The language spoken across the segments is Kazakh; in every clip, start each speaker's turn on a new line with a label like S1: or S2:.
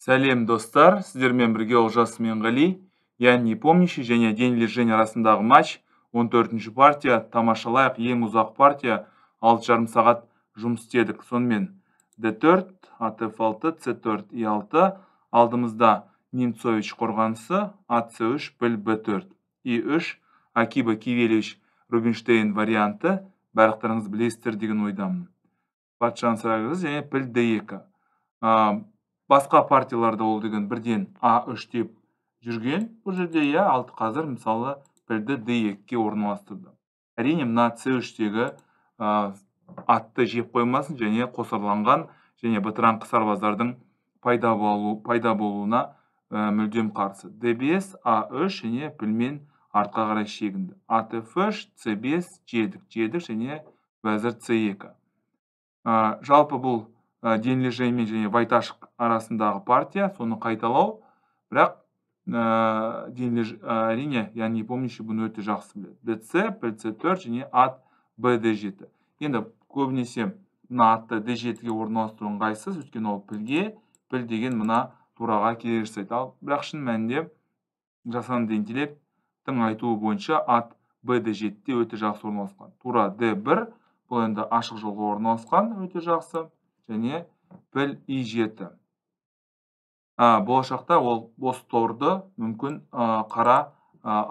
S1: сәлем достар сіздермен бірге олжас менғали Яң, не помнящий және день лежень арасындағы матч 14 ші партия тамашалайық ең ұзақ партия алты жарым сағат жұмыс сонымен d4 атф 6 c4 e6 алдымызда немцович қорғанысы ac3 піл 4 и3 акиба кивелевич рубинштейн варианты барлықтарыңыз білесіздер деген ойдамын патшаны сарайғыз және піл d2 басқа партияларда ол деген бірден а3 деп жүрген бұл жерде иә ал қазір мысалы бірді д 2 орналастырды әрине мына c3-тегі ә, атты жеп қоймасын және қосарланған және бытыраңқы сарбаздардың пайда, болу, пайда болуына ә, мүлдем қарсы д бес а 3 және пілмен артқа қарай шегінді атф c5 жедік жедік және уәзір c2 ә, жалпы бұл Э, Жеймен және Вайташ арасындағы партия соны қайталау бірақ ә, э, денлеж э, әрине яғни помнящий бұны өте жақсы біледі дц пц төрт және ат бд жеті енді көбінесе мына атты д жетіге орналастыру ыңғайсыз өйткені ол пілге піл деген мына тураға келе жасайды ал бірақ шын мәнінде жасанды интеллекттің айтуы бойынша ат бд жетіде өте жақсы орналасқан тура д бір бұл енді ашық жолға орналасқан өте жақсы және піл и жеті болашақта ол бос торды мүмкін қара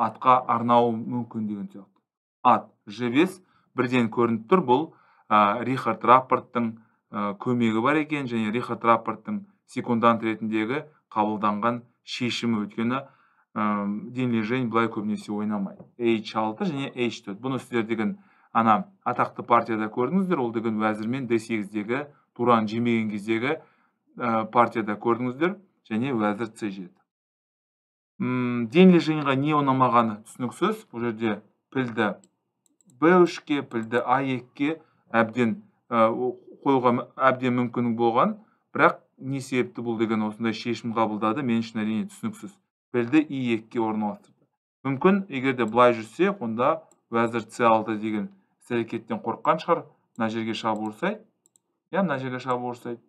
S1: атқа арнауы мүмкін деген сияқты ат ж бес бірден көрініп тұр бұл рихард рапорттың көмегі бар екен және рихард рапорттың секундант ретіндегі қабылданған шешімі өйткені дин лежень былай көбінесе ойнамайды h 6 және h 4 бұны сіздер деген ана атақты партияда көрдіңіздер ол деген уәзір мен d туран жемеген кездегі ә, э, партияда көрдіңіздер және уәзір c жеті денли жиынға не ұнамағаны түсініксіз бұл жерде пілді б үшке пілді а екіге әбден ә, э, қоюға әбден мүмкін болған бірақ не себепті бұл деген осындай шешім қабылдады мен үшін әрине түсініксіз пілді и екіге орналастырды мүмкін егер де былай жүрсе онда уәзір c алты деген іс әрекеттен қорыққан шығар мына жерге шабуыл жасайды иә мына жерге шабуыл жасайды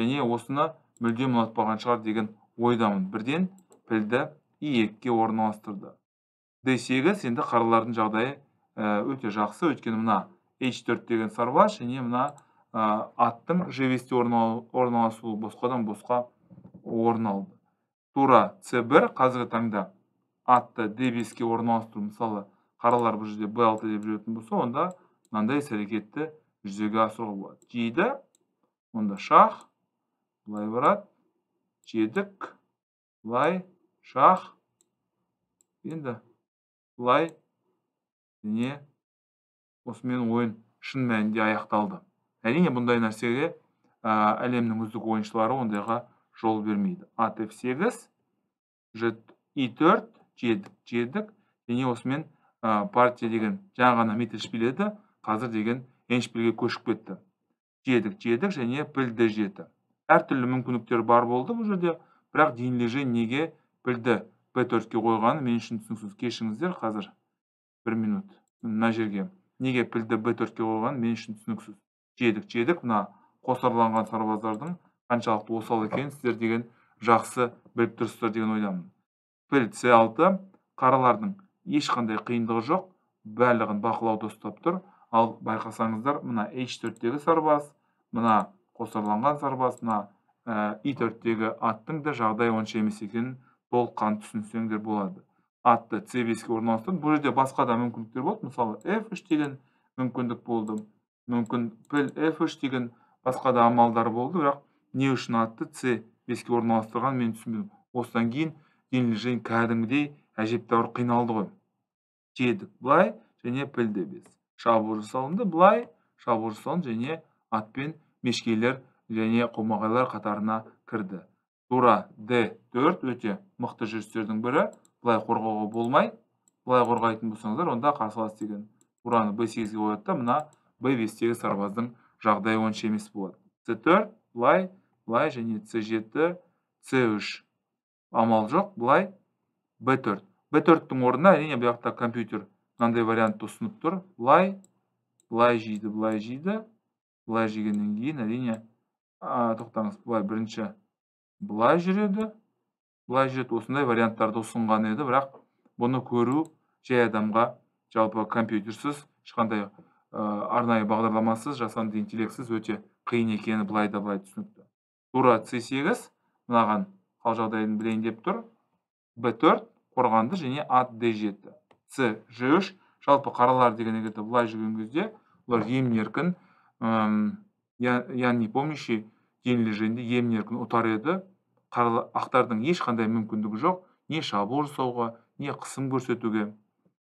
S1: және осыны мүлдем ұнатпаған шығар деген ойдамын бірден пілді и екіге орналастырды д сегіз енді қаралардың жағдайы ә, өте жақсы өйткені мына h төрт деген сарбаз және мына ә, аттың g бесте орналасуы босқадан босқа орын алды тура c бір қазіргі таңда атты d беске орналастыру мысалы қаралар бұл жерде b алты деп жүретін болса онда мынандай іс әрекетті жүзеге асыруға болады жейді. онда шах былай барады жедік, былай шах енді былай және осымен ойын шын мәнінде аяқталды әрине бұндай нәрсеге әлемнің үздік ойыншылары ондайға жол бермейді ат f8 и4 жедік. жедік және осымен партия деген жаңа ғана біледі, биледі қазір деген еншпілге көшіп кетті жедік жедік және білді жеті әртүрлі мүмкіндіктер бар болды бұл жерде бірақ же неге пілді б төртке қойғаны мен үшін түсініксіз кешіңіздер қазір бір минут мына жерге неге пілді б төртке қойғаны мен үшін түсініксіз жедік жедік мына қосарланған сарбаздардың қаншалықты осал екенін сіздер деген жақсы біліп тұрсыздар деген ойдамын піл с алты қаралардың ешқандай қиындығы жоқ барлығын бақылауда ұстап тұр ал байқасаңыздар мына h4-тегі сарбас, мына қосарланған сарбас, мына i4-тегі ә, аттың да жағдай онша емес екенін толыққанды түсінсеңдер болады атты c5-ке орналастырып бұл жерде басқа да мүмкіндіктер болды мысалы f3 деген мүмкіндік болды мүмкін піл f3 деген басқа да амалдар болды бірақ не үшін атты c5-ке орналастырған мен түсінбедім осыдан кейін денлижен кәдімгідей әжептәуір қиналды ғой дедік бұлай және піл шабуыл жасалынды былай шабуыл жасалынды және атпен мешкейлер және қомағайлар қатарына кірді тура д 4 өте мықты жүрістердің бірі былай қорғауға болмай былай қорғайтын болсаңыздар онда қарсылас деген тураны б 8 ге қояды да мына б бестегі сарбаздың жағдайы онша емес болады с 4 былай былай және с 7 с 3 амал жоқ былай б төрт б төрттің орнына әрине бұл компьютер мынандай вариантты ұсынып тұр былай былай жейді былай жейді былай жегеннен кейін әрине тоқтаңыз былай бірінші былай жүреді былай жүреді осындай варианттарды ұсынған еді бірақ бұны көру жай адамға жалпы компьютерсіз ешқандай ә, арнайы бағдарламасыз жасанды интеллектсіз өте қиын екені былай да былай түсінікті тура c сегіз мынаған қал жағдайын білейін деп тұр b төрт қорғанды және ат d жеті с ж үш жалпы қаралар деген егерде былай жүрген кезде олар емін еркін я, не помнящий жеңілеженді емін еркін ұтар еді ақтардың ешқандай мүмкіндігі жоқ не шабуыл жасауға не қысым көрсетуге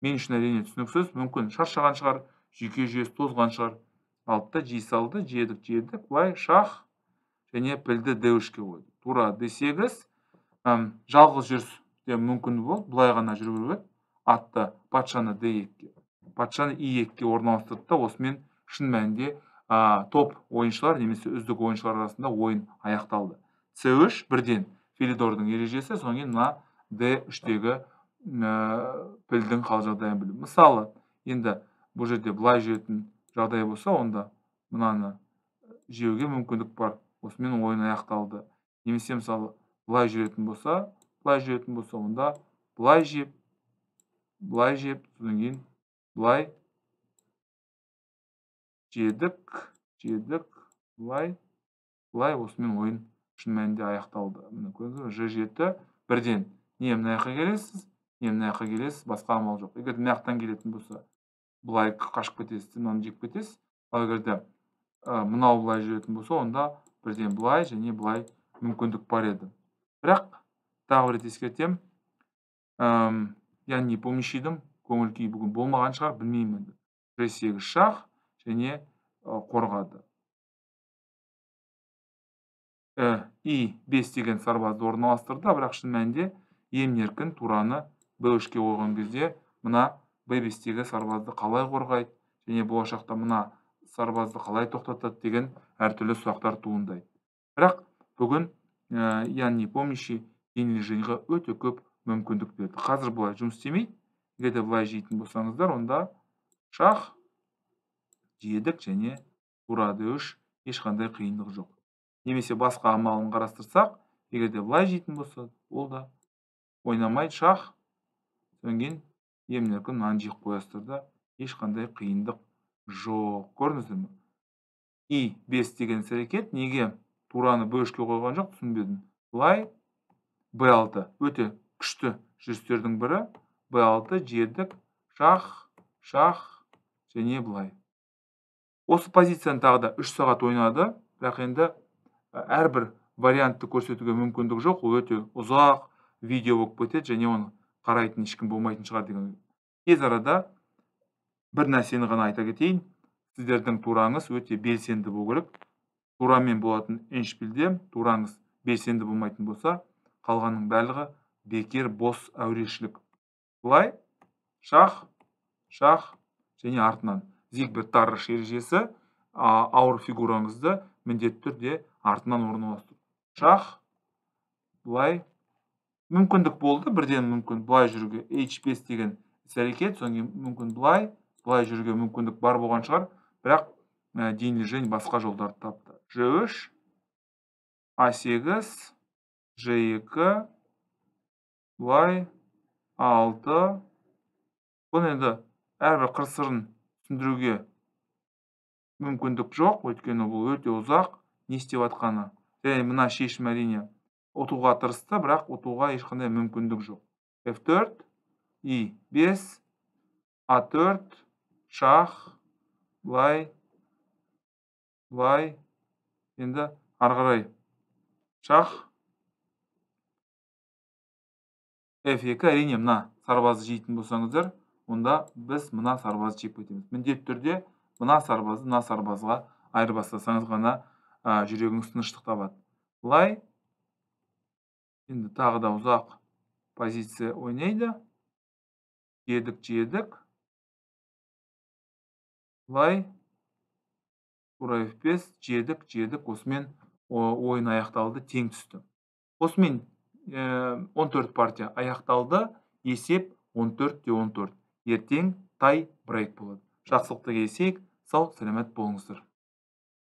S1: мен үшін әрине түсініксіз мүмкін шаршаған шығар жүйке жүйесі тозған шығар алды да жей салды жедік жедік былай шах және пілді д үшке қойды тура д сегіз жалғыз жүрсе мүмкін болды былай ғана жүру керек атты патшаны д 2 патшаны и 2 орналастырды да осымен шын мәнінде ә, топ ойыншылар немесе үздік ойыншылар арасында ойын аяқталды c үш бірден Филидордың ережесі содан кейін мына д үштегі ә, пілдің қал жағдайын білу мысалы енді бұл жерде былай жүретін жағдай болса онда мынаны жеуге мүмкіндік бар осымен ойын аяқталды немесе мысалы былай жүретін болса былай жүретін болса онда былай жеп былай жеп содан кейін былай жедік жедік былай былай осымен ойын шын мәнінде аяқталды міне көрдіңіз ж жеті бірден не мына жаққа келесіз не мына жаққа келесіз басқа амал жоқ егер мына жақтан келетін болса былай қашып кетесіз мынаны жеп кетесіз ал егерде мынау былай жүретін болса онда бірден былай және былай мүмкіндік бар еді бірақ тағы бір рет ескертемін яғни помещи көңіл бүгін болмаған шығар білмеймін жүз сегіз шах және қорғады э, и бес деген сарбазды орналастырды бірақ шын мәнінде емін еркін тураны б үшке қойған кезде мына б бестегі сарбазды қалай қорғайды және болашақта мына сарбазды қалай тоқтатады деген әртүрлі сұрақтар туындайды бірақ бүгін яғни помощи денежиға өте көп мүмкіндік берді қазір бұлай жұмыс істемейді егер де былай жейтін болсаңыздар онда шах жедік және турады үш ешқандай қиындық жоқ немесе басқа амалын қарастырсақ егер де былай жейтін болса ол да ойнамайды шах содан кейін емін еркін мынаны жеп қоясыздар да ешқандай қиындық жоқ көрдіңіздер ме и бес деген іс әрекет неге тураны үшке қойған жоқ түсінбедім былай б алты өте күшті жүрістердің бірі b6 жердік шах шах және былай осы позицияны тағы да 3 сағат ойнады бірақ енді әрбір вариантты көрсетуге мүмкіндік жоқ ол өте ұзақ видео болып кетеді және оны қарайтын ешкім болмайтын шығар деген тез арада бір нәрсені ғана айта кетейін сіздердің тураңыз өте белсенді болу керек турамен болатын эншпильде тураңыз белсенді болмайтын болса қалғанның барлығы бекер бос әурешілік Бұлай, шах шах және артынан бір таррыш ережесі ауыр фигураңызды міндетті түрде артынан орналастыру шах бұлай. мүмкіндік болды бірден мүмкін бұлай жүргі h5 деген іс әрекет мүмкін бұлай. Бұлай жүруге мүмкіндік бар болған шығар бірақ дейінлі басқа жолдарды тапты ж3 а8 ж2 y 6 бұл енді әрбір қырсырын сырын түсіндіруге мүмкіндік жоқ өйткені бұл өте ұзақ не істеп жатқаны және мына шешім әрине ұтуға тырысты бірақ ұтуға ешқандай мүмкіндік жоқ f4 и5 а4 шах былай былай енді ары қарай шах f2 әрине мына сарбазды жейтін болсаңыздар онда біз мына сарбазды жеп кетеміз міндетті түрде мына сарбазды мына сарбазға айырбастасаңыз ғана жүрегіңіз тыныштық табады былай енді тағы да ұзақ позиция ойнайды жедік жедік былай тура f5 жедік жедік осымен ойын аяқталды тең түсті осымен 14 э, партия аяқталды есеп 14 те 14 ертең тай брейк болады жақсылықты келсек сау сәлемет болыңыздар